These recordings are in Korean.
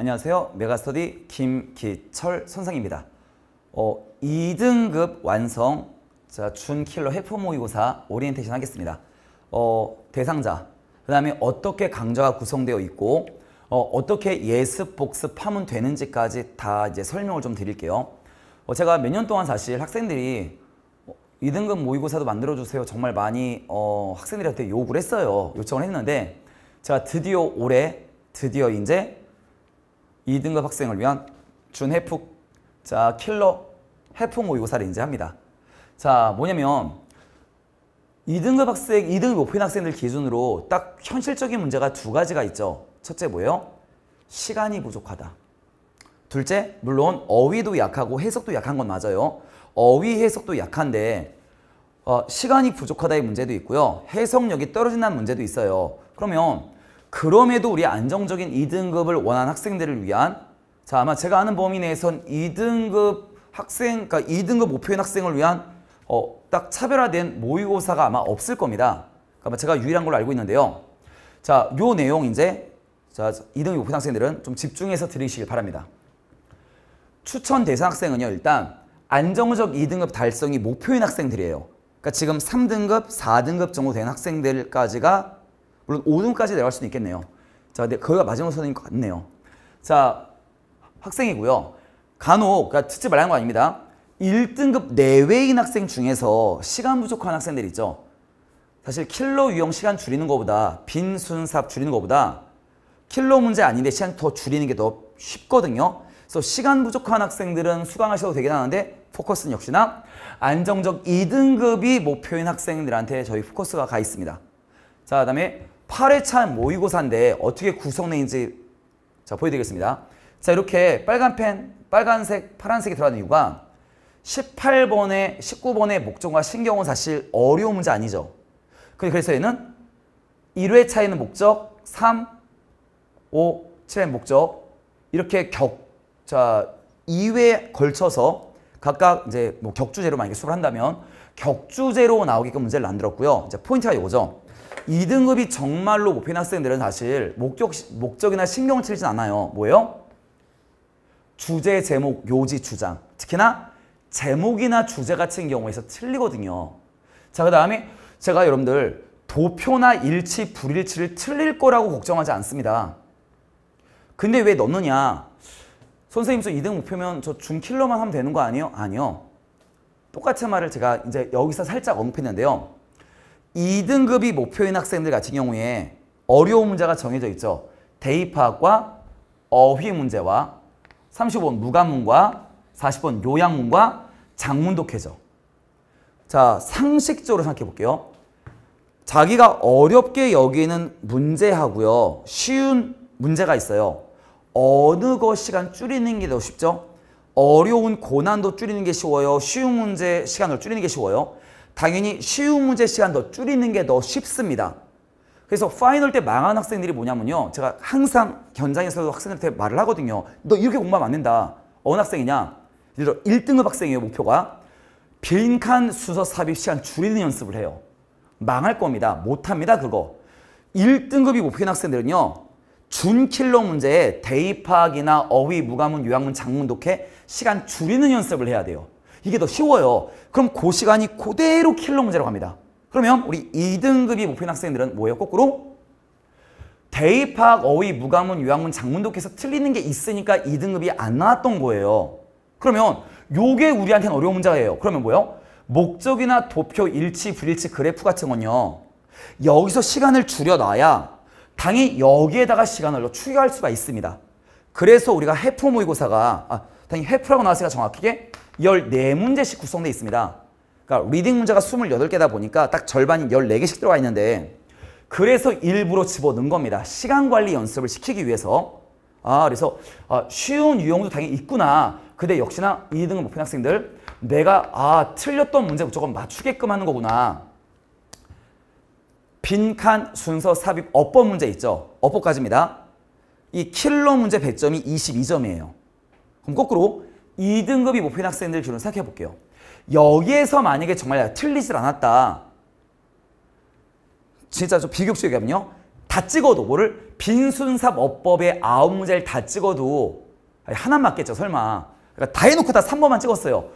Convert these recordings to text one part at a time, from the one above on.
안녕하세요. 메가스터디 김기철 선생입니다. 어, 2등급 완성 자, 준킬러 해프 모의고사 오리엔테이션 하겠습니다. 어, 대상자, 그 다음에 어떻게 강좌가 구성되어 있고 어, 떻게 예습, 복습, 파문 되는지까지 다 이제 설명을 좀 드릴게요. 어, 제가 몇 년 동안 사실 학생들이 2등급 어, 모의고사도 만들어주세요. 정말 많이 어, 학생들한테 요구를 했어요. 요청을 했는데 제가 드디어 올해 드디어 이제 2등급 학생을 위한 준해폭 자 킬러 해폭 모의고사를 인지합니다자 뭐냐면 2등급 학생, 2등급 높은 학생들 기준으로 딱 현실적인 문제가 두 가지가 있죠. 첫째 뭐예요? 시간이 부족하다. 둘째, 물론 어휘도 약하고 해석도 약한 건 맞아요. 어휘 해석도 약한데 어, 시간이 부족하다의 문제도 있고요. 해석력이 떨어진다는 문제도 있어요. 그러면 그럼에도 우리 안정적인 2등급을 원하는 학생들을 위한 자 아마 제가 아는 범위 내에선 2등급 학생 그러니까 2등급 목표인 학생을 위한 어, 딱 차별화된 모의고사가 아마 없을 겁니다. 그러니까 제가 유일한 걸로 알고 있는데요. 자, 요 내용 이제 자, 2등급 목표 학생들은 좀 집중해서 들으시길 바랍니다. 추천 대상 학생은요. 일단 안정적 2등급 달성이 목표인 학생들이에요. 그러니까 지금 3등급, 4등급 정도 된 학생들까지가 물론 5등까지 내려갈 수는 있겠네요. 자, 근데 거기가 마지막 선인 것 같네요. 자, 학생이고요. 간혹, 그러니까 듣지 말라는 거 아닙니다. 1등급 내외인 학생 중에서 시간 부족한 학생들 있죠. 사실 킬러 유형 시간 줄이는 것보다 빈 순삽 줄이는 것보다 킬러 문제 아닌데 시간 더 줄이는 게 더 쉽거든요. 그래서 시간 부족한 학생들은 수강하셔도 되긴 하는데 포커스는 역시나 안정적 2등급이 목표인 학생들한테 저희 포커스가 가 있습니다. 자, 그 다음에 8회차 모의고사인데 어떻게 구성되는지 자 보여드리겠습니다. 자 이렇게 빨간 펜, 빨간색, 파란색이 들어간 이유가 18번에, 19번의 목적과 신경은 사실 어려운 문제 아니죠. 그래서 얘는 1회차에는 목적, 3, 5, 7회 목적 이렇게 격, 자 2회 걸쳐서 각각 이제 뭐 격주제로 만약에 수를 한다면 격주제로 나오게끔 문제를 만들었고요. 이제 포인트가 이거죠. 2등급이 정말로 못핀 뭐 학생들은 사실 목격, 목적이나 신경을 치진 않아요. 뭐예요? 주제, 제목, 요지, 주장. 특히나 제목이나 주제 같은 경우에서 틀리거든요. 자, 그 다음에 제가 여러분들 도표나 일치, 불일치를 틀릴 거라고 걱정하지 않습니다. 근데 왜 넣느냐? 선생님 저 2등 목표면 저 준킬러만 하면 되는 거 아니에요? 아니요. 똑같은 말을 제가 이제 여기서 살짝 언급했는데요. 2등급이 목표인 학생들 같은 경우에 어려운 문제가 정해져 있죠. 대입학과 어휘 문제와 35번 무관문과 40번 요양문과 장문독해죠. 자, 상식적으로 생각해 볼게요. 자기가 어렵게 여기는 문제하고요. 쉬운 문제가 있어요. 어느 것 시간 줄이는 게 더 쉽죠? 어려운 고난도 줄이는 게 쉬워요. 쉬운 문제 시간을 줄이는 게 쉬워요. 당연히 쉬운 문제 시간 더 줄이는 게 더 쉽습니다. 그래서 파이널 때 망한 학생들이 뭐냐면요. 제가 항상 현장에서도 학생들한테 말을 하거든요. 너 이렇게 공부하면 안 된다. 어느 학생이냐? 예를 들어 1등급 학생이에요. 목표가. 빈칸 순서 삽입 시간 줄이는 연습을 해요. 망할 겁니다. 못합니다. 그거. 1등급이 목표인 학생들은요. 준킬러 문제에 대입학이나 어휘, 무가문, 유학문 장문 독해 시간 줄이는 연습을 해야 돼요. 이게 더 쉬워요. 그럼 그 시간이 그대로 킬러 문제로 갑니다. 그러면 우리 2등급이 목표인 학생들은 뭐예요? 거꾸로? 대입학, 어휘, 무가문, 유학문, 장문 독해서 틀리는 게 있으니까 2등급이 안 나왔던 거예요. 그러면 요게 우리한테는 어려운 문제예요. 그러면 뭐예요? 목적이나 도표, 일치, 불일치, 그래프 같은 건요. 여기서 시간을 줄여놔야 당이 여기에다가 시간을 더 추가할 수가 있습니다. 그래서 우리가 해프 모의고사가 아, 당연히 해프라고 나왔으니까 정확하게 14문제씩 구성되어 있습니다. 그러니까 리딩 문제가 28개다 보니까 딱 절반인 14개씩 들어가 있는데 그래서 일부러 집어넣은 겁니다. 시간 관리 연습을 시키기 위해서. 아 그래서 아, 쉬운 유형도 당연히 있구나. 근데 역시나 2등급 높은 학생들 내가 아 틀렸던 문제 무조건 맞추게끔 하는 거구나. 빈칸 순서 삽입 어법 문제 있죠. 어법까지입니다. 이 킬러 문제 1점이 22점이에요. 그럼 거꾸로 2등급이 목표인 학생들 주로 생각해 볼게요. 여기에서 만약에 정말 틀리질 않았다. 진짜 좀 비교적 얘기하면요. 다 찍어도 뭐를 빈순사어법의 아홉 문제를 다 찍어도 하나 맞겠죠 설마. 그러니까 다 해놓고 다 3번만 찍었어요.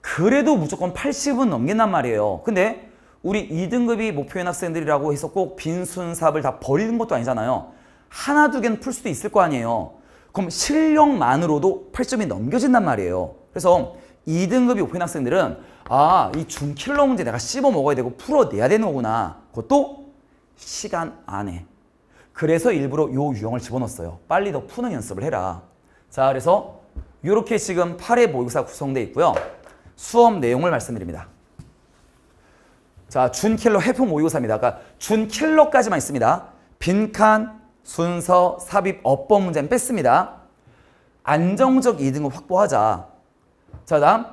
그래도 무조건 80은 넘긴단 말이에요. 근데 우리 2등급이 목표인 학생들이라고 해서 꼭 빈순사업을 다 버리는 것도 아니잖아요. 하나 두 개는 풀 수도 있을 거 아니에요. 그럼 실력만으로도 8점이 넘겨진단 말이에요. 그래서 2등급이 오픈 학생들은 아, 이 중킬러 문제 내가 씹어 먹어야 되고 풀어내야 되는 거구나. 그것도 시간 안에. 그래서 일부러 요 유형을 집어넣었어요. 빨리 더 푸는 연습을 해라. 자, 그래서 이렇게 지금 8의 모의고사 구성되어 있고요. 수업 내용을 말씀드립니다. 자, 준킬러 해프 모의고사입니다. 아까 그러니까 까 준킬러까지만 있습니다. 빈칸, 순서, 삽입, 어법 문제는 뺐습니다. 안정적 2등급 확보하자. 자 다음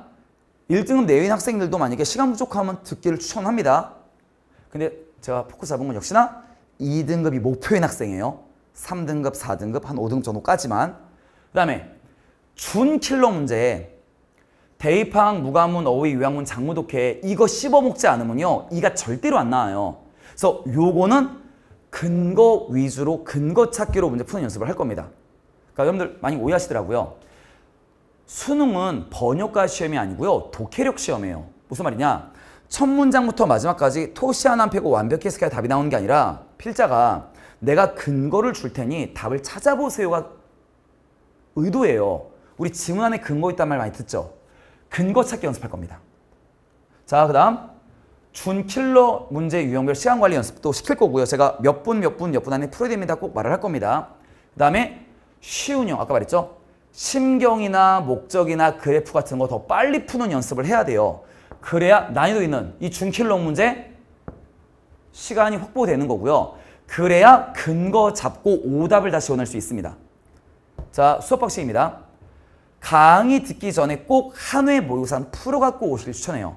1등급 내외인 학생들도 만약에 시간 부족하면 듣기를 추천합니다. 근데 제가 포커스 잡은 건 역시나 2등급이 목표인 학생이에요. 3등급, 4등급, 한 5등급 정도까지만. 그 다음에 준킬러 문제 대입항, 무가문, 어휘, 유양문, 장무독해 이거 씹어먹지 않으면요. 이가 절대로 안 나와요. 그래서 요거는 근거 위주로 근거 찾기로 문제 푸는 연습을 할 겁니다. 그러니까 여러분들 많이 오해하시더라고요. 수능은 번역가 시험이 아니고요. 독해력 시험이에요. 무슨 말이냐? 첫 문장부터 마지막까지 토시 하나 빼고 완벽히 해석해야 답이 나오는 게 아니라 필자가 내가 근거를 줄 테니 답을 찾아보세요가 의도예요. 우리 지문 안에 근거 있단 말 많이 듣죠? 근거 찾기 연습할 겁니다. 자, 그 다음 준킬러 문제 유형별 시간 관리 연습도 시킬 거고요. 제가 몇 분, 몇 분, 몇 분 안에 풀어야 됩니다. 꼭 말을 할 겁니다. 그 다음에 쉬운 형, 아까 말했죠? 심경이나 목적이나 그래프 같은 거 더 빨리 푸는 연습을 해야 돼요. 그래야 난이도 있는 이 준킬러 문제 시간이 확보되는 거고요. 그래야 근거 잡고 오답을 다시 원할 수 있습니다. 자, 수업 박식입니다. 강의 듣기 전에 꼭 한 회 모의고사 풀어 갖고 오시길 추천해요.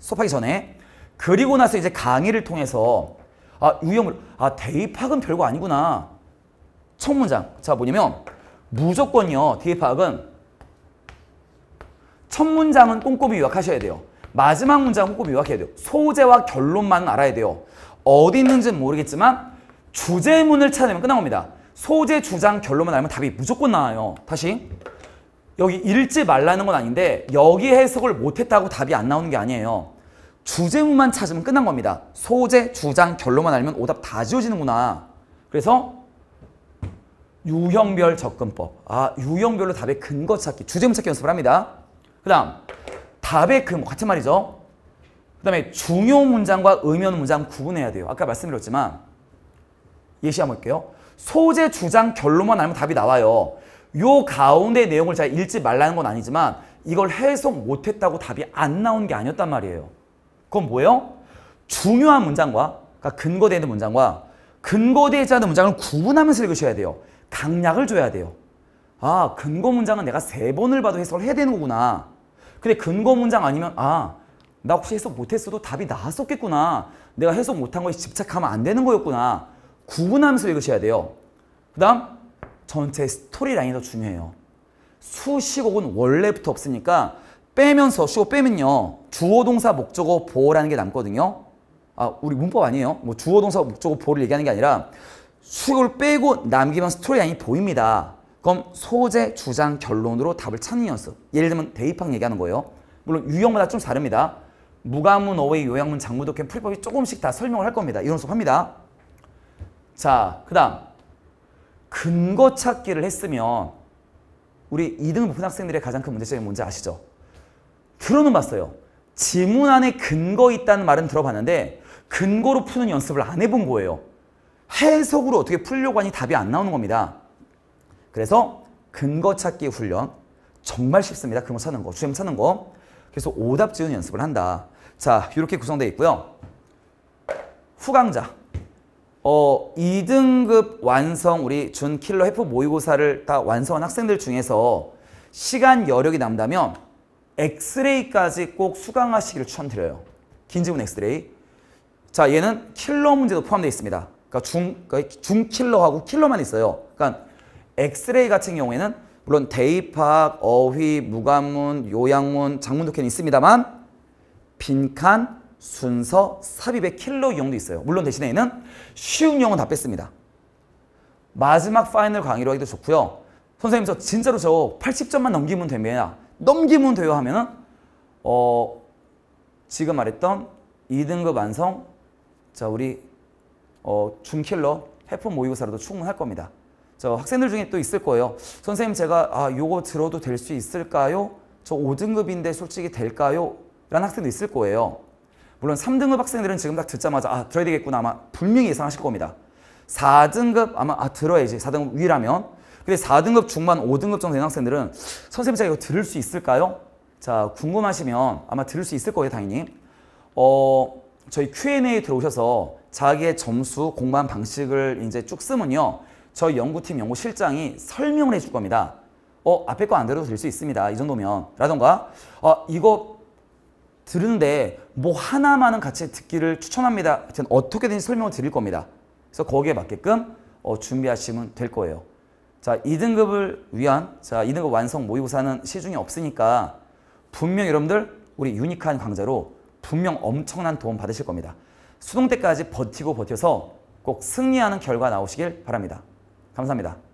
수업하기 전에 그리고 나서 이제 강의를 통해서 아 유형을 아 대입학은 별거 아니구나. 첫 문장 자 뭐냐면 무조건요 대입학은 첫 문장은 꼼꼼히 요약하셔야 돼요. 마지막 문장 은 꼼꼼히 요약해야 돼요. 소재와 결론만 알아야 돼요. 어디 있는지는 모르겠지만 주제문을 찾으면 끝난 겁니다. 소재, 주장, 결론만 알면 답이 무조건 나와요. 다시 여기 읽지 말라는 건 아닌데 여기 해석을 못했다고 답이 안 나오는 게 아니에요. 주제문만 찾으면 끝난 겁니다. 소재, 주장, 결론만 알면 오답 다 지워지는구나. 그래서 유형별 접근법. 아, 유형별로 답의 근거 찾기, 주제문 찾기 연습을 합니다. 그 다음, 답의 근거, 같은 말이죠. 그 다음에 중요 문장과 의면 문장 구분해야 돼요. 아까 말씀드렸지만 예시 한번 볼게요. 소재, 주장, 결론만 알면 답이 나와요. 요 가운데 내용을 잘 읽지 말라는 건 아니지만 이걸 해석 못했다고 답이 안 나온 게 아니었단 말이에요. 그건 뭐예요? 중요한 문장과 그러니까 근거되는 문장과 근거되지 않은 문장을 구분하면서 읽으셔야 돼요. 강약을 줘야 돼요. 아 근거 문장은 내가 세 번을 봐도 해석을 해야 되는 거구나. 근데 근거 문장 아니면 아 나 혹시 해석 못했어도 답이 나왔었겠구나. 내가 해석 못한 거에 집착하면 안 되는 거였구나. 구분하면서 읽으셔야 돼요. 그 다음 전체 스토리 라인이 더 중요해요. 수식 혹은 원래부터 없으니까 빼면서 주어 빼면요. 주어 동사 목적어 보라는 호게 남거든요. 아 우리 문법 아니에요. 뭐 주어 동사 목적어 보를 호 얘기하는 게 아니라 수익을 빼고 남기면 스토리 라인이 보입니다. 그럼 소재, 주장, 결론으로 답을 찾는 연습. 예를 들면 대입학 얘기하는 거예요. 물론 유형마다 좀 다릅니다. 무가문, 어웨이, 요양문, 장무도 캠 풀이법이 조금씩 다 설명을 할 겁니다. 이런 수업합니다. 자, 그 다음 근거 찾기를 했으면 우리 2등급 분 학생들의 가장 큰 문제점이 뭔지 아시죠? 들어는 봤어요. 지문 안에 근거 있다는 말은 들어봤는데 근거로 푸는 연습을 안 해본 거예요. 해석으로 어떻게 풀려고 하니 답이 안 나오는 겁니다. 그래서 근거 찾기 훈련 정말 쉽습니다. 그런 거 찾는 거, 주제 찾는 거. 그래서 오답 지우는 연습을 한다. 자, 이렇게 구성되어 있고요. 후강자. 어, 2등급 완성 우리 준 킬러 해프 모의고사를 다 완성한 학생들 중에서 시간 여력이 남다면 엑스레이까지 꼭 수강하시기를 추천드려요. 긴지분 엑스레이. 자, 얘는 킬러 문제도 포함되어 있습니다. 그러니까 중, 그러니까 중킬러하고 킬러만 있어요. 그러니까 엑스레이 같은 경우에는 물론 대입학, 어휘, 무관문, 요양문, 장문독해는 있습니다만 빈칸, 순서, 삽입의 킬러 유형도 있어요. 물론 대신에 얘는 쉬운 유형은 다 뺐습니다. 마지막 파이널 강의로 하기도 좋고요. 선생님 저 진짜로 저 80점만 넘기면 됩니다. 넘기면 돼요 하면은 어 지금 말했던 2등급 완성 자 우리 어 중킬러 해프 모의고사로도 충분할 겁니다. 저 학생들 중에 또 있을 거예요. 선생님 제가 아 요거 들어도 될 수 있을까요? 저 5등급인데 솔직히 될까요? 라는 학생도 있을 거예요. 물론 3등급 학생들은 지금 딱 듣자마자 아 들어야 되겠구나 아마 분명히 예상하실 겁니다. 4등급 아마 아 들어야지 4등급 위라면 근데 4등급 중반, 5등급 정도 되는 학생들은 선생님 제가 이거 들을 수 있을까요? 자, 궁금하시면 아마 들을 수 있을 거예요, 당연히. 어, 저희 Q&A 들어오셔서 자기의 점수 공부한 방식을 이제 쭉 쓰면요. 저희 연구팀 연구실장이 설명을 해줄 겁니다. 어, 앞에 거 안 들어도 될 수 있습니다. 이 정도면. 라던가, 어, 이거 들은데 뭐 하나만은 같이 듣기를 추천합니다. 하여튼 어떻게든지 설명을 드릴 겁니다. 그래서 거기에 맞게끔 어, 준비하시면 될 거예요. 자, 2등급을 위한 자, 2등급 완성 모의고사는 시중에 없으니까 분명 여러분들 우리 유니크한 강좌로 분명 엄청난 도움 받으실 겁니다. 수능 때까지 버티고 버텨서 꼭 승리하는 결과 나오시길 바랍니다. 감사합니다.